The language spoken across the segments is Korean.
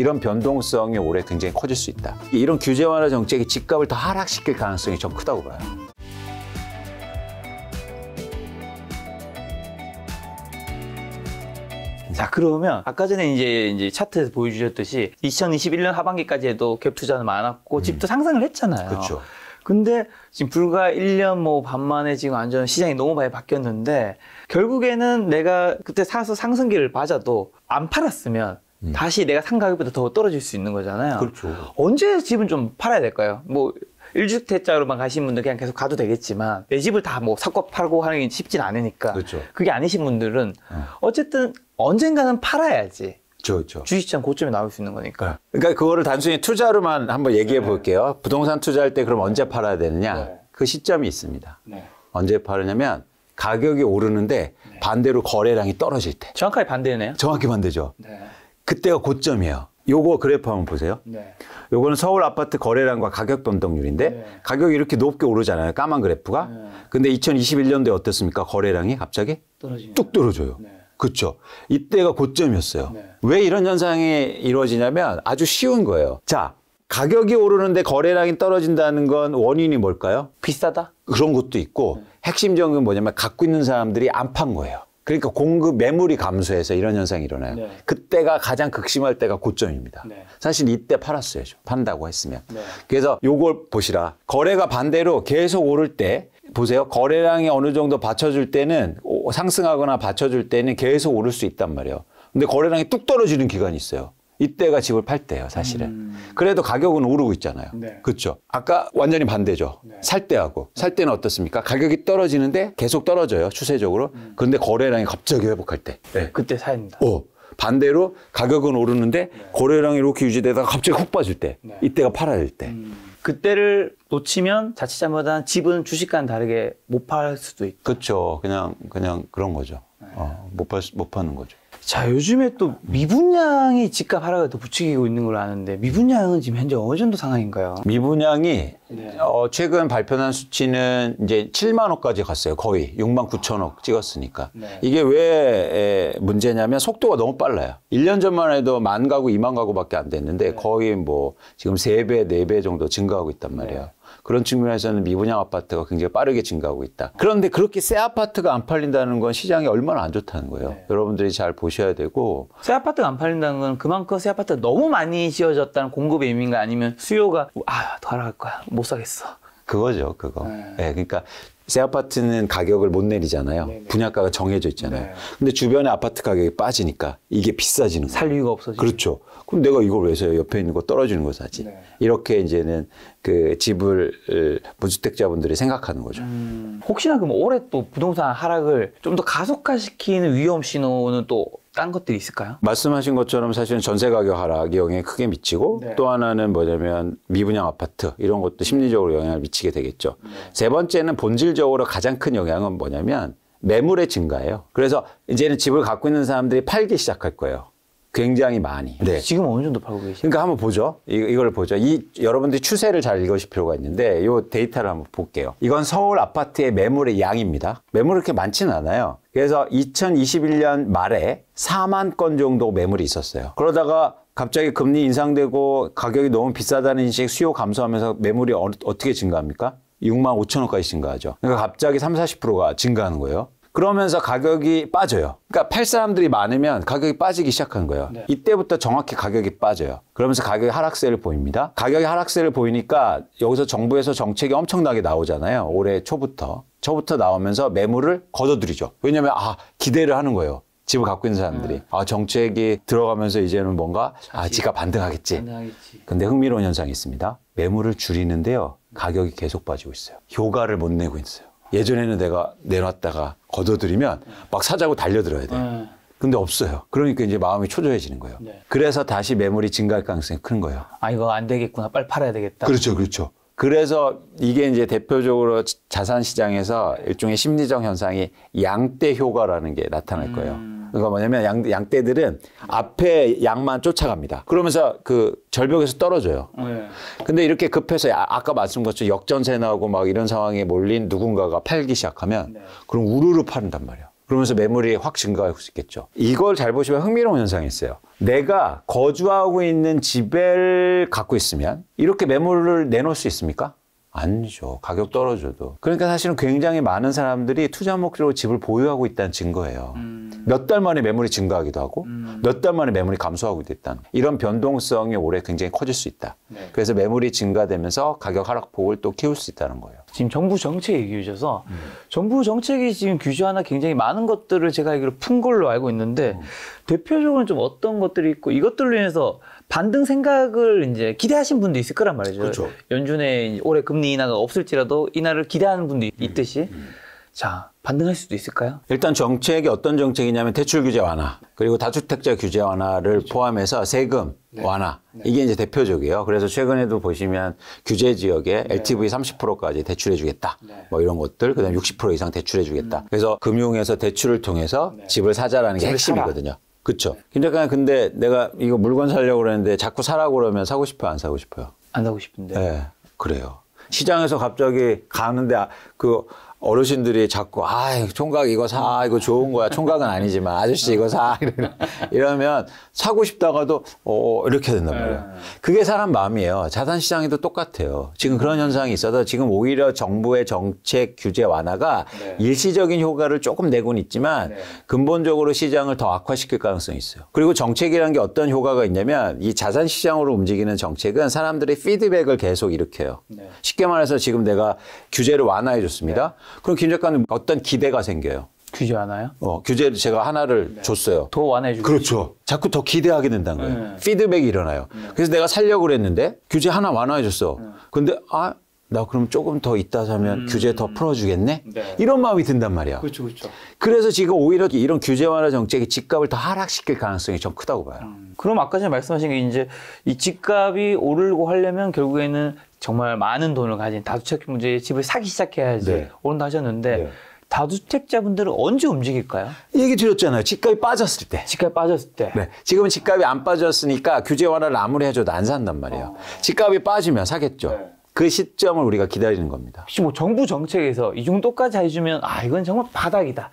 이런 변동성이 올해 굉장히 커질 수 있다. 이런 규제 완화 정책이 집값을 더 하락시킬 가능성이 좀 크다고 봐요. 자 그러면 아까 전에 이제 이제 차트에서 보여주셨듯이 2021년 하반기까지 해도 갭 투자는 많았고 음. 집도 상승을 했잖아요. 그렇죠. 근데 지금 불과 1년 뭐반 만에 지금 완전 시장이 너무 많이 바뀌었는데 결국에는 내가 그때 사서 상승기를 맞아도 안 팔았으면 음. 다시 내가 산 가격보다 더 떨어질 수 있는 거잖아요. 그렇죠. 언제 집은 좀 팔아야 될까요? 뭐 일주택자로만 가신 분들 그냥 계속 가도 되겠지만 내 집을 다뭐 샀고 팔고 하는 게 쉽진 않으니까 그렇죠. 그게 아니신 분들은 어. 쨌든 언젠가는 팔아야지 그렇죠, 그렇죠. 주식시장 고점에 나올 수 있는 거니까 네. 그러니까 그거를 단순히 투자로만 한번 얘기해 네. 볼게요 네. 부동산 투자할 때 그럼 언제 팔아야 되느냐 네. 그 시점이 있습니다 네. 언제 팔으냐면 가격이 오르는데 네. 반대로 거래량이 떨어질 때 정확하게 반대네요 정확히 반대죠 그때가 고점이에요. 요거 그래프 한번 보세요. 네. 요거는 서울 아파트 거래량과 가격 변동률인데 네. 가격이 이렇게 높게 오르잖아요. 까만 그래프가. 네. 근데 2021년도에 어땠습니까? 거래량이 갑자기 떨어지네요. 뚝 떨어져요. 네. 그렇죠. 이때가 고점이었어요. 네. 왜 이런 현상이 이루어지냐면 아주 쉬운 거예요. 자, 가격이 오르는데 거래량이 떨어진다는 건 원인이 뭘까요? 비싸다? 그런 것도 있고 네. 핵심적인 건 뭐냐면 갖고 있는 사람들이 안 판 거예요. 그러니까 공급 매물이 감소해서 이런 현상이 일어나요. 네. 그때가 가장 극심할 때가 고점입니다. 네. 사실 이때 팔았어야죠. 판다고 했으면. 네. 그래서 요걸 보시라. 거래가 반대로 계속 오를 때 보세요. 거래량이 어느 정도 받쳐줄 때는 상승하거나 받쳐줄 때는 계속 오를 수 있단 말이에요. 근데 거래량이 뚝 떨어지는 기간이 있어요. 이때가 집을 팔 때예요, 사실은. 음. 그래도 가격은 오르고 있잖아요. 네. 그렇죠. 아까 완전히 반대죠. 네. 살 때하고 살 때는 어떻습니까? 가격이 떨어지는데 계속 떨어져요, 추세적으로. 음. 그런데 거래량이 갑자기 회복할 때. 네. 그때 사입니다. 오. 어. 반대로 가격은 오르는데 네. 거래량이 이렇게 유지되다가 갑자기 훅 빠질 때. 네. 이때가 팔아야 될 때. 음. 그때를 놓치면 자칫 잘못하면 집은 주식과는 다르게 못 팔 수도 있죠 그렇죠. 그냥 그냥 그런 거죠. 네. 어, 못팔 못 파는 거죠. 자, 요즘에 또 미분양이 집값 하락을또 부추기고 있는 걸로 아는데 미분양은 지금 현재 어느 정도 상황인가요? 미분양이 네. 어, 최근 발표한 수치는 이제 7만 호까지 갔어요. 거의 6만 9천 호 찍었으니까. 네. 이게 왜 에, 문제냐면 속도가 너무 빨라요. 1년 전만 해도 만 가구, 2만 가구밖에 안 됐는데 네. 거의 뭐 지금 3배, 4배 정도 증가하고 있단 말이에요. 네. 그런 측면에서는 미분양 아파트가 굉장히 빠르게 증가하고 있다. 그런데 그렇게 새 아파트가 안 팔린다는 건 시장이 얼마나 안 좋다는 거예요. 네. 여러분들이 잘 보셔야 되고 새 아파트가 안 팔린다는 건 그만큼 새 아파트가 너무 많이 지어졌다는 공급의 의미인가 아니면 수요가 아, 더 하락할 거야. 못 사겠어. 그거죠, 그거. 예, 네. 네, 그러니까 새 아파트는 가격을 못 내리잖아요. 네네. 분양가가 정해져 있잖아요. 네. 근데 주변에 아파트 가격이 빠지니까 이게 비싸지는 거예요. 살 이유가 없어지죠. 그렇죠. 그럼 내가 이걸 왜 사요? 옆에 있는 거 떨어지는 거 사지. 네. 이렇게 이제는 그 집을 무주택자분들이 생각하는 거죠. 음, 혹시나 그럼 올해 또 부동산 하락을 좀 더 가속화시키는 위험 신호는 또딴 것들이 있을까요? 말씀하신 것처럼 사실은 전세 가격 하락이 영향이 크게 미치고 네. 또 하나는 뭐냐면 미분양 아파트 이런 것도 심리적으로 영향을 미치게 되겠죠. 네. 세 번째는 본질적으로 가장 큰 영향은 뭐냐면 매물의 증가예요. 그래서 이제는 집을 갖고 있는 사람들이 팔기 시작할 거예요. 굉장히 많이. 네. 지금 어느 정도 팔고 계시죠? 그러니까 한번 보죠. 이, 이걸 보죠. 이 여러분들이 추세를 잘 읽으실 필요가 있는데 요 데이터를 한번 볼게요. 이건 서울 아파트의 매물의 양입니다. 매물 이렇게 그 많지는 않아요. 그래서 2021년 말에 4만 건 정도 매물이 있었어요. 그러다가 갑자기 금리 인상되고 가격이 너무 비싸다는 인식 수요 감소하면서 매물이 어, 어떻게 증가합니까? 6만 5천 원까지 증가하죠. 그러니까 갑자기 3, 40%가 증가하는 거예요. 그러면서 가격이 빠져요. 그러니까 팔 사람들이 많으면 가격이 빠지기 시작한 거예요. 네. 이때부터 정확히 가격이 빠져요. 그러면서 가격이 하락세를 보입니다. 가격이 하락세를 보이니까 여기서 정부에서 정책이 엄청나게 나오잖아요. 올해 초부터. 초부터 나오면서 매물을 거둬들이죠 왜냐면 하 아, 기대를 하는 거예요. 집을 갖고 있는 사람들이 네. 아 정책이 들어가면서 이제는 뭔가 아 집값 반등하겠지. 근데 흥미로운 현상이 있습니다. 매물을 줄이는데요. 가격이 계속 빠지고 있어요. 효과를 못 내고 있어요. 예전에는 내가 내놨다가 걷어들이면 막 사자고 달려들어야 돼. 요 네. 근데 없어요. 그러니까 이제 마음이 초조해지는 거예요. 네. 그래서 다시 매물이 증가할 가능성이 큰 거예요. 아 이거 안 되겠구나. 빨리 팔아야 되겠다. 그렇죠, 그렇죠. 그래서 이게 이제 대표적으로 자산 시장에서 일종의 심리적 현상이 양대 효과라는 게 나타날 거예요. 음. 그러니까 뭐냐면 양, 양떼들은 앞에 양만 쫓아갑니다. 그러면서 그 절벽에서 떨어져요. 네. 근데 이렇게 급해서 아까 말씀 것처럼 역전세 나오고 막 이런 상황에 몰린 누군가가 팔기 시작하면 네. 그럼 우르르 파는단 말이에요. 그러면서 매물이 확 증가할 수 있겠죠. 이걸 잘 보시면 흥미로운 현상이 있어요. 내가 거주하고 있는 집을 갖고 있으면 이렇게 매물을 내놓을 수 있습니까? 안 줘. 가격 떨어져도. 그러니까 사실은 굉장히 많은 사람들이 투자 목적으로 집을 보유하고 있다는 증거예요. 음. 몇달 만에 매물이 증가하기도 하고 음. 몇달 만에 매물이 감소하고 있다 이런 변동성이 올해 굉장히 커질 수 있다. 네. 그래서 매물이 증가되면서 가격 하락폭을 또 키울 수 있다는 거예요. 지금 정부 정책 얘기해 주셔서 음. 정부 정책이 지금 규제하나 굉장히 많은 것들을 제가 알기로 푼 걸로 알고 있는데 음. 대표적으로 좀 어떤 것들이 있고 이것들로 인해서 반등 생각을 이제 기대하신 분도 있을 거란 말이죠. 그렇죠. 연준의 올해 금리 인하가 없을지라도 인하를 기대하는 분도 음, 있듯이. 음. 자, 반등할 수도 있을까요? 일단 정책이 어떤 정책이냐면 대출 규제 완화, 그리고 다주택자 규제 완화를 그렇죠. 포함해서 세금 네. 완화. 네. 이게 이제 대표적이에요. 그래서 최근에도 보시면 규제 지역에 네. LTV 30%까지 대출해 주겠다. 뭐 이런 것들, 그다음에 60% 이상 대출해 주겠다. 음. 그래서 금융에서 대출을 통해서 네. 집을 사자라는 게 핵심이거든요. 그렇죠. 김 작가는 근데 내가 이거 물건 사려고 그랬는데 자꾸 사라고 그러면 사고 싶어요? 안 사고 싶어요? 안 사고 싶은데. 네, 그래요. 시장에서 갑자기 가는데 아, 그 어르신들이 자꾸 아 총각 이거 사 이거 좋은 거야 총각은 아니지만 아저씨 이거 사 이러면 사고 싶다가도 어, 어 이렇게 된단 말이에요 네. 그게 사람 마음이에요 자산시장에도 똑같아요 지금 그런 현상이 있어서 지금 오히려 정부의 정책 규제 완화가 네. 일시적인 효과를 조금 내곤 있지만 네. 근본적으로 시장을 더 악화시킬 가능성이 있어요 그리고 정책이라는 게 어떤 효과가 있냐면 이 자산시장으로 움직이는 정책은 사람들의 피드백을 계속 일으켜요 네. 쉽게 말해서 지금 내가 규제를 완화해 줬습니다 네. 그럼 김 작가님 어떤 기대가 생겨요? 규제 하나요? 어, 규제 를 제가 하나를 네. 줬어요. 더완해주고 그렇죠. 자꾸 더 기대하게 된다는 거예요. 네. 피드백이 일어나요. 네. 그래서 내가 살려고 그랬는데 규제 하나 완화해줬어. 네. 근데 아, 나 그럼 조금 더 있다 사면 음... 규제 더 풀어주겠네? 네. 이런 마음이 든단 말이야. 그렇죠, 그렇죠. 그래서 지금 오히려 이런 규제 완화 정책이 집값을 더 하락시킬 가능성이 좀 크다고 봐요. 음... 그럼 아까 전에 말씀하신 게 이제 이 집값이 오르고 하려면 결국에는 정말 많은 돈을 가진 다주택 문제의 집을 사기 시작해야지 네. 오른다 하셨는데 네. 다주택자분들은 언제 움직일까요? 얘기 드렸잖아요. 집값이 빠졌을 때. 집값이 빠졌을 때. 네. 지금은 집값이 안 빠졌으니까 규제 완화를 아무리 해줘도 안 산단 말이에요. 어... 집값이 빠지면 사겠죠. 네. 그 시점을 우리가 기다리는 겁니다. 혹시 뭐 정부 정책에서 이 정도까지 해주면 아 이건 정말 바닥이다.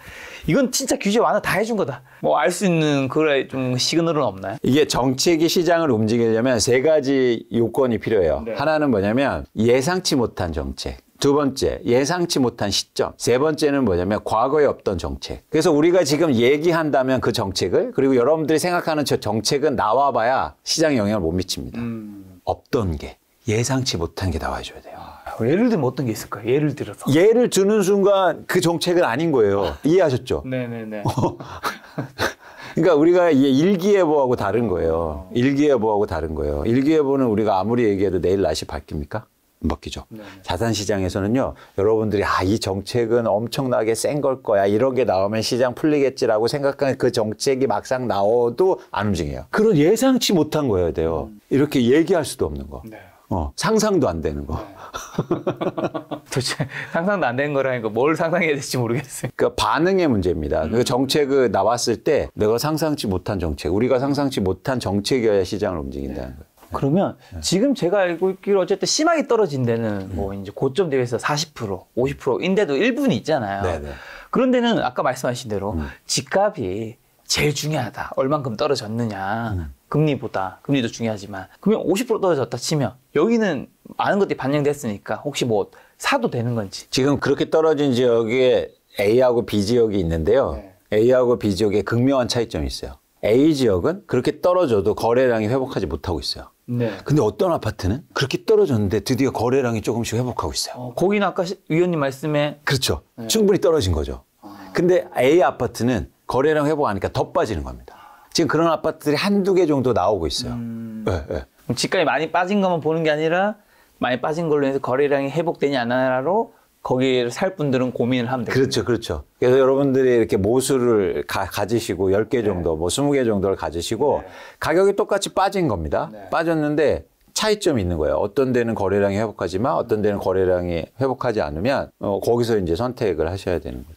이건 진짜 규제 완화 다 해준 거다. 뭐 알 수 있는 그런 좀 시그널은 없나요? 이게 정책이 시장을 움직이려면 세 가지 요건이 필요해요. 네. 하나는 뭐냐면 예상치 못한 정책. 두 번째, 예상치 못한 시점. 세 번째는 뭐냐면 과거에 없던 정책. 그래서 우리가 지금 얘기한다면 그 정책을 그리고 여러분들이 생각하는 저 정책은 나와봐야 시장에 영향을 못 미칩니다. 음... 없던 게. 예상치 못한 게 나와줘야 돼요. 아, 예를 들면 어떤 게 있을까요? 예를 들어서. 예를 드는 순간 그 정책은 아닌 거예요. 이해하셨죠? 네네네. 어. 그러니까 우리가 일기예보하고 다른 거예요. 어. 일기예보하고 다른 거예요. 일기예보는 우리가 아무리 얘기해도 내일 날씨 바뀝니까? 먹히죠. 네. 자산 시장에서는요, 여러분들이 아, 이 정책은 엄청나게 센 걸 거야. 이런 게 나오면 시장 풀리겠지라고 생각하는 그 정책이 막상 나와도 안 움직여요. 그런 예상치 못한 거여야 돼요. 이렇게 얘기할 수도 없는 거. 네. 어, 상상도 안 되는 거. 네. 도대체 상상도 안 되는 거라니까 뭘 상상해야 될지 모르겠어요. 그 반응의 문제입니다. 그 음. 그정책을 나왔을 때 내가 상상치 못한 정책, 우리가 상상치 못한 정책이어야 시장을 움직인다는 거예요. 네. 그러면 네. 지금 제가 알고 있기로 어쨌든 심하게 떨어진 데는 음. 뭐 이제 고점 대비해서 40% 50%인데도 일부는 있잖아요. 네네. 네. 그런데는 아까 말씀하신 대로 음. 집값이 제일 중요하다. 얼만큼 떨어졌느냐. 음. 금리보다 금리도 중요하지만 금리 50% 떨어졌다 치면 여기는 많은 것들이 반영됐으니까 혹시 뭐 사도 되는 건지 지금 그렇게 떨어진 지역에 A하고 B 지역이 있는데요. 네. A하고 B 지역에 극명한 차이점이 있어요. A 지역은 그렇게 떨어져도 거래량이 회복하지 못하고 있어요. 네. 근데 어떤 아파트는 그렇게 떨어졌는데 드디어 거래량이 조금씩 회복하고 있어요. 어, 거기는 아까 위원님 말씀에 그렇죠. 네. 충분히 떨어진 거죠. 아... 근데 A 아파트는 거래량 회복하니까 더 빠지는 겁니다. 지금 그런 아파트들이 한두 개 정도 나오고 있어요. 음... 네, 네. 집값이 많이 빠진 것만 보는 게 아니라 많이 빠진 걸로 해서 거래량이 회복되냐 안 하나로 거기를 살 분들은 고민을 하면 되죠. 그렇죠, 그렇죠. 그래서 여러분들이 이렇게 모수를 가, 지시고 10개 정도, 네. 뭐 20개 정도를 가지시고 네. 가격이 똑같이 빠진 겁니다. 네. 빠졌는데 차이점이 있는 거예요. 어떤 데는 거래량이 회복하지만 어떤 데는 거래량이 회복하지 않으면 어, 거기서 이제 선택을 하셔야 되는 거죠.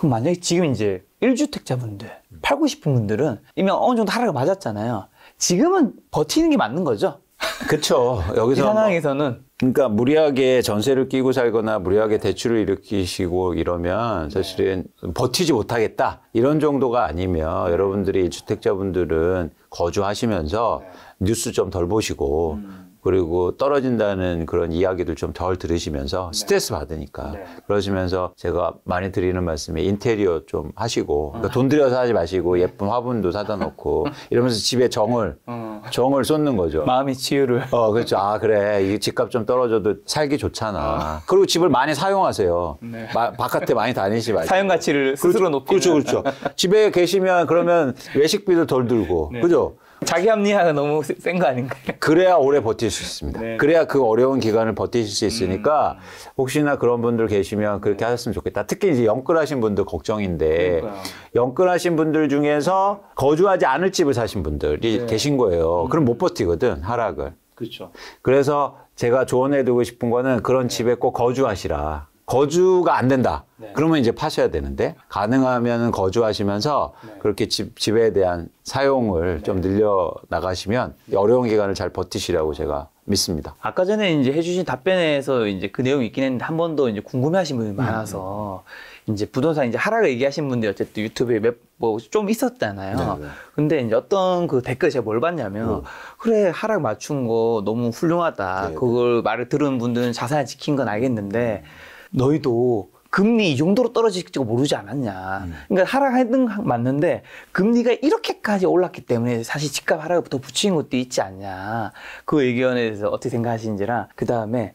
그럼 만약에 지금 이제 1주택자분들 음. 팔고 싶은 분들은 이미 어느 정도 하락을 맞았잖아요. 지금은 버티는 게 맞는 거죠. 그렇죠. 여기서 이 상황에서는 뭐, 그러니까 무리하게 전세를 끼고 살거나 무리하게 대출을 일으키시고 이러면 네. 사실은 네. 버티지 못하겠다 이런 정도가 아니면 여러분들이 네. 주택자분들은 거주하시면서 네. 뉴스 좀 덜 보시고 음. 그리고 떨어진다는 그런 이야기도 좀덜 들으시면서 네. 스트레스 받으니까 네. 그러시면서 제가 많이 드리는 말씀이 인테리어 좀 하시고 음. 그러니까 돈 들여서 하지 마시고 예쁜 화분도 사다 놓고 이러면서 집에 정을 음. 정을 쏟는 거죠. 마음이 치유를. 어 그렇죠. 아 그래 이 집값 좀 떨어져도 살기 좋잖아. 아. 그리고 집을 많이 사용하세요. 네. 마, 바깥에 많이 다니시 말고 사용 가치를 그렇죠. 스스로 높이. 그렇죠, 높이는. 그렇죠. 집에 계시면 그러면 외식비도 덜 들고 네. 그죠. 자기 합리화가 너무 센 거 아닌가요? 그래야 오래 버틸 수 있습니다. 네. 그래야 그 어려운 기간을 버티실 수 음. 있으니까 음. 혹시나 그런 분들 계시면 그렇게 하셨으면 좋겠다. 특히 이제 영끌하신 분들 걱정인데 그러니까요. 영끌하신 분들 중에서 거주하지 않을 집을 사신 분들이 네. 계신 거예요. 음. 그럼 못 버티거든 하락을. 그렇죠. 그래서 제가 조언해두고 싶은 거는 그런 집에 꼭 거주하시라. 거주가 안 된다. 네. 그러면 이제 파셔야 되는데 가능하면 거주하시면서 네. 그렇게 집, 집에 대한 사용을 네. 좀 늘려 나가시면 어려운 기간을 잘 버티시라고 제가 믿습니다. 아까 전에 이제 해주신 답변에서 이제 그 내용이 있긴 했는데 한 번 더 이제 궁금해하신 분이 음. 많아서 음. 이제 부동산 이제 하락 얘기하신 분들이 어쨌든 유튜브에 몇뭐 좀 있었잖아요. 네, 네 근데 이제 어떤 그 댓글 제가 뭘 봤냐면 음. 그래 하락 맞춘 거 너무 훌륭하다. 네, 네. 그걸 말을 들은 분들은 자산을 지킨 건 알겠는데. 음. 너희도 금리 이 정도로 떨어질지도 모르지 않았냐. 음. 그러니까 하락했던 맞는데 금리가 이렇게까지 올랐기 때문에 사실 집값 하락부터 붙인 것도 있지 않냐. 그 의견에 대해서 어떻게 생각하시는지라그 다음에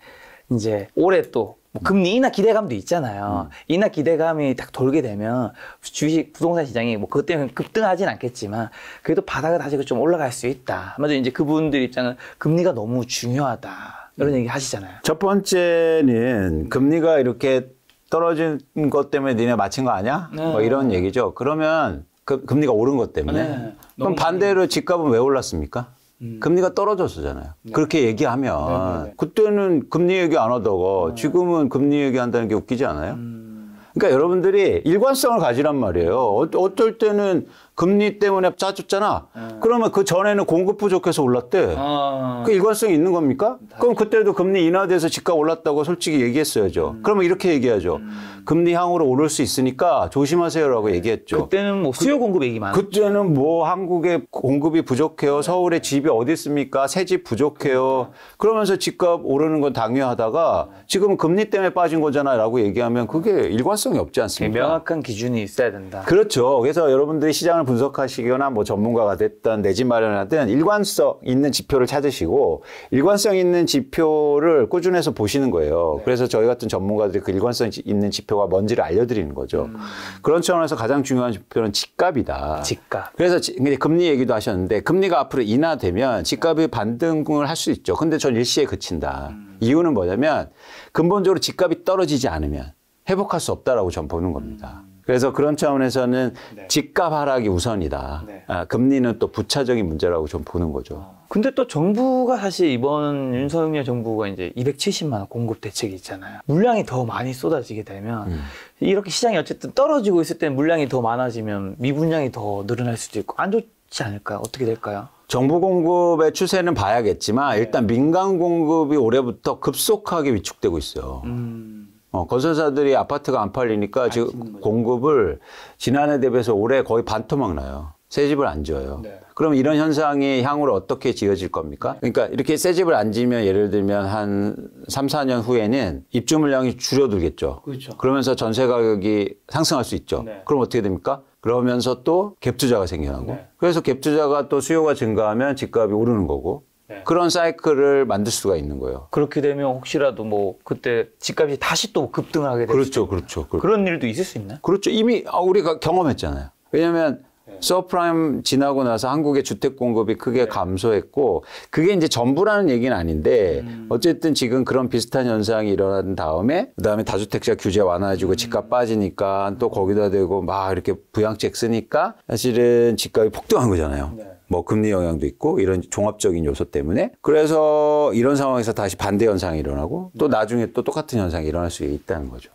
이제 올해 또 뭐 금리 인하 기대감도 있잖아요. 음. 인하 기대감이 딱 돌게 되면 주식 부동산 시장이 뭐 그것 때문에 급등하진 않겠지만 그래도 바닥을 다시 좀 올라갈 수 있다. 아마도 이제 그분들 입장은 금리가 너무 중요하다. 이런 얘기 하시잖아요. 첫 번째는 금리가 이렇게 떨어진 것 때문에 니네 맞힌 거 아니야? 네. 뭐 이런 얘기죠. 그러면 그, 금리가 오른 것 때문에. 네. 그럼 반대로 집값은 왜 올랐습니까? 음. 금리가 떨어졌었잖아요. 네. 그렇게 얘기하면 네, 네, 네. 그때는 금리 얘기 안 하다가 네. 지금은 금리 얘기한다는 게 웃기지 않아요? 음. 그러니까 여러분들이 일관성을 가지란 말이에요. 어, 어떨 때는 금리 때문에 짜줬잖아. 아. 그러면 그 전에는 공급 부족해서 올랐대. 아. 그 일관성이 있는 겁니까? 다시. 그럼 그때도 금리 인하돼서 집값 올랐다고 솔직히 얘기했어야죠. 음. 그러면 이렇게 얘기하죠. 음. 금리 향으로 오를 수 있으니까 조심하세요라고 네. 얘기했죠. 그때는 뭐 그 수요 공급 얘기 많았죠. 그때는 뭐 한국에 공급이 부족해요. 네. 서울에 집이 어디 있습니까? 새 집 부족해요. 그러니까. 그러면서 집값 오르는 건 당연하다가 네. 지금 금리 때문에 빠진 거잖아라고 얘기하면 그게 일관성이 없지 않습니까? 네, 명확한 기준이 있어야 된다. 그렇죠. 그래서 여러분들이 시장을 사안을 분석하시거나 뭐 전문가가 됐던 내 집 마련하든 일관성 있는 지표를 찾으시고 일관성 있는 지표를 꾸준 해서 보시는 거예요. 네. 그래서 저희 같은 전문가들이 그 일관성 있는 지표가 뭔지를 알려드리는 거죠. 음. 그런 차원에서 가장 중요한 지표는 집값이다. 집값. 그래서 금리 얘기도 하셨는데 금리가 앞으로 인하되면 집값이 네. 반등을 할 수 있죠. 근데 전 일시에 그친다. 음. 이유는 뭐냐면 근본적으로 집값이 떨어지지 않으면 회복할 수 없다라고 전 보는 겁니다. 음. 그래서 그런 차원에서는 네. 집값 하락이 우선이다. 네. 아, 금리는 또 부차적인 문제라고 좀 보는 거죠. 아. 근데 또 정부가 사실 이번 윤석열 정부가 이제 270만 원 공급 대책이 있잖아요. 물량이 더 많이 쏟아지게 되면 음. 이렇게 시장이 어쨌든 떨어지고 있을 때 물량이 더 많아지면 미분양이 더 늘어날 수도 있고 안 좋지 않을까요? 어떻게 될까요? 정부 공급의 추세는 봐야겠지만 네. 일단 민간 공급이 올해부터 급속하게 위축되고 있어요. 음. 어, 건설사들이 아파트가 안 팔리니까 지금 공급을 지난해 대비해서 올해 거의 반토막 나요. 새 집을 안 지어요. 네. 그럼 이런 현상이 향후로 어떻게 지어질 겁니까? 네. 그러니까 이렇게 새 집을 안 지면 예를 들면 한 3, 4년 후에는 입주 물량이 줄어들겠죠. 그렇죠. 그러면서 전세 가격이 상승할 수 있죠. 네. 그럼 어떻게 됩니까? 그러면서 또갭 투자가 생겨나고 네. 그래서 갭 투자가 또 수요가 증가하면 집값이 오르는 거고 네. 그런 사이클을 만들 수가 있는 거예요. 그렇게 되면 혹시라도 뭐 그때 집값이 다시 또 급등하게 되죠. 그렇죠, 그렇죠. 그 그런 일도 있을 수 있나요? 그렇죠. 이미 아, 우리가 경험했잖아요. 왜냐하면 네. 서프라임 지나고 나서 한국의 주택 공급이 크게 네. 감소했고 그게 이제 전부라는 얘기는 아닌데 음. 어쨌든 지금 그런 비슷한 현상이 일어난 다음에 그다음에 다주택자 규제 완화해주고 음. 집값 빠지니까 또 거기다 대고 막 이렇게 부양책 쓰니까 사실은 집값이 폭등한 거잖아요. 네. 뭐 금리 영향도 있고 이런 종합적인 요소 때문에 그래서 이런 상황에서 다시 반대 현상이 일어나고 또 나중에 또 똑같은 현상이 일어날 수 있다는 거죠.